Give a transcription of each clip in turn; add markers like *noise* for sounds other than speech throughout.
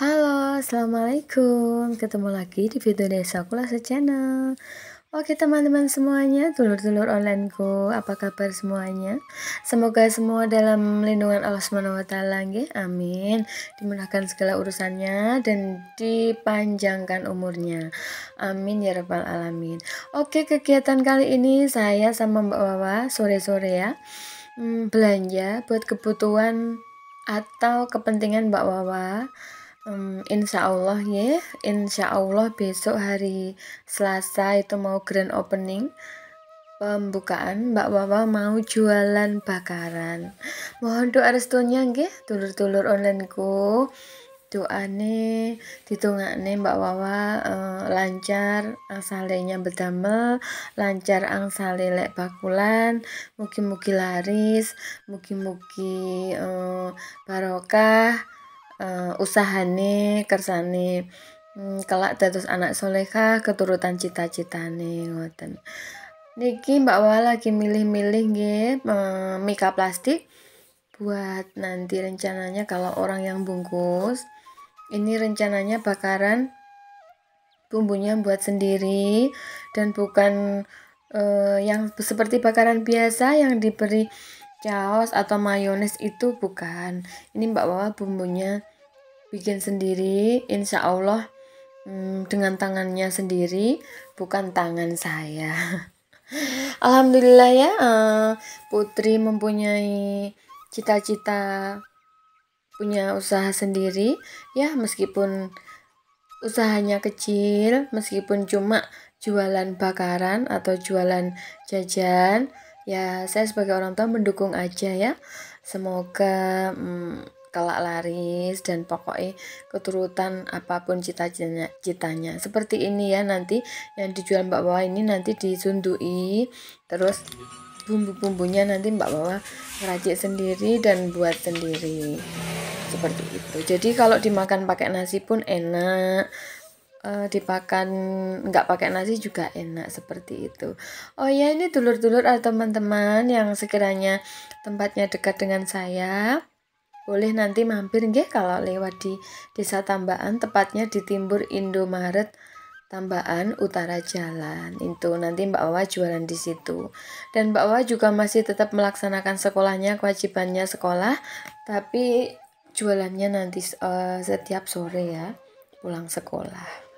Halo, Assalamualaikum Ketemu lagi di video Desa Kulasa Channel Oke teman-teman semuanya, dulur-dulur onlineku, apa kabar semuanya? Semoga semua dalam lindungan Allah SWT, taala amin. Dimudahkan segala urusannya dan dipanjangkan umurnya. Amin ya rabbal alamin. Oke, kegiatan kali ini saya sama Mbak Wawa sore-sore ya. Hmm, belanja buat kebutuhan atau kepentingan Mbak Wawa Um, insya Allah ya, insya Allah besok hari Selasa itu mau grand opening pembukaan Mbak Wawa mau jualan bakaran. Mohon doa restunya tulur-tulur online ku onlineku. nih nih Mbak Wawa uh, lancar angsalenya berdamel lancar angsale lek bakulan, mugi-mugi laris, mugi-mugi uh, barokah uh, usahane kersane hmm, kelak dados anak soleha keturutan cita-citane ngoten niki Mbak Wala lagi milih-milih nggih uh, mika plastik buat nanti rencananya kalau orang yang bungkus ini rencananya bakaran bumbunya buat sendiri dan bukan uh, yang seperti bakaran biasa yang diberi caos atau mayones itu bukan ini mbak bawa bumbunya bikin sendiri insya Allah hmm, dengan tangannya sendiri bukan tangan saya *laughs* Alhamdulillah ya eh, Putri mempunyai cita-cita punya usaha sendiri ya meskipun usahanya kecil meskipun cuma jualan bakaran atau jualan jajan ya saya sebagai orang tua mendukung aja ya semoga hmm, kelak laris dan pokoknya keturutan apapun cita-citanya citanya seperti ini ya nanti yang dijual Mbak bawah ini nanti disundui terus bumbu-bumbunya nanti Mbak bawah ngeracik sendiri dan buat sendiri seperti itu jadi kalau dimakan pakai nasi pun enak e, dipakan nggak pakai nasi juga enak seperti itu. Oh ya ini dulur-dulur atau ah, teman-teman yang sekiranya tempatnya dekat dengan saya boleh nanti mampir nggih kalau lewat di Desa Tambaan tepatnya di Timbur Indomaret Tambaan Utara Jalan. Itu nanti Mbak Wawa jualan di situ. Dan Mbak Wawa juga masih tetap melaksanakan sekolahnya, kewajibannya sekolah, tapi jualannya nanti uh, setiap sore ya, pulang sekolah.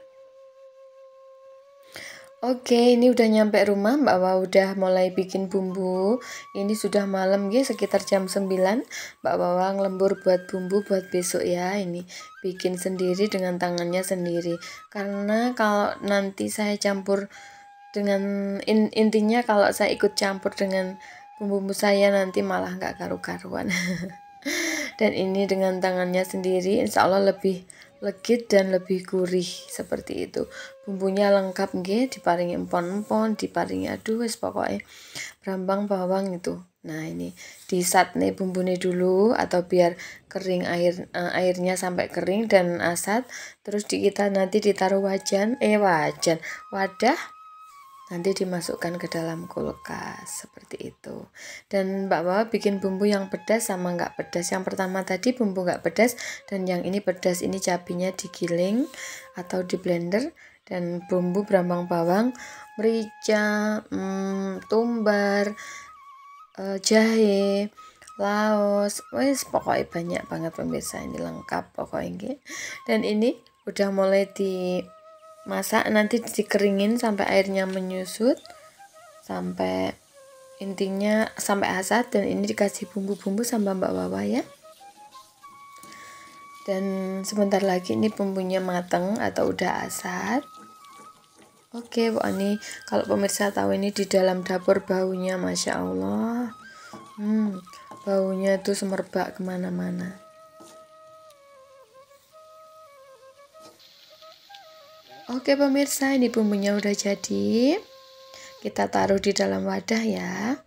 Oke, ini udah nyampe rumah, Mbak Wa udah mulai bikin bumbu. Ini sudah malam ya, sekitar jam 9. Mbak bawang lembur buat bumbu buat besok ya. Ini bikin sendiri dengan tangannya sendiri. Karena kalau nanti saya campur dengan in, intinya kalau saya ikut campur dengan bumbu saya nanti malah nggak karu-karuan. *laughs* Dan ini dengan tangannya sendiri, insya Allah lebih legit dan lebih gurih seperti itu bumbunya lengkap nggih diparingi empon-empon diparingi aduh wis pokoknya berambang bawang itu nah ini di saat nih bumbunya dulu atau biar kering air uh, airnya sampai kering dan asat terus di kita nanti ditaruh wajan eh wajan wadah nanti dimasukkan ke dalam kulkas seperti itu dan Mbak bawa bikin bumbu yang pedas sama nggak pedas yang pertama tadi bumbu nggak pedas dan yang ini pedas ini cabenya digiling atau di blender dan bumbu berambang bawang merica hmm, tumbar eh, jahe laos wes pokoknya banyak banget pemirsa ini lengkap pokoknya dan ini udah mulai di masak nanti dikeringin sampai airnya menyusut sampai intinya sampai asat dan ini dikasih bumbu-bumbu sama mbak wawa ya dan sebentar lagi ini bumbunya mateng atau udah asat Oke, Bu Ani, kalau pemirsa tahu ini di dalam dapur baunya, masya Allah, hmm, baunya tuh semerbak kemana-mana. Oke pemirsa, ini bumbunya udah jadi. Kita taruh di dalam wadah ya.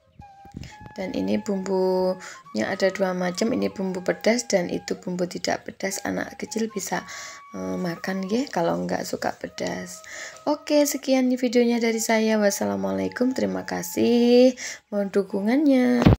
Dan ini bumbunya ada dua macam, ini bumbu pedas dan itu bumbu tidak pedas. Anak kecil bisa um, makan ya kalau nggak suka pedas. Oke, sekian videonya dari saya. Wassalamualaikum. Terima kasih. Mohon dukungannya.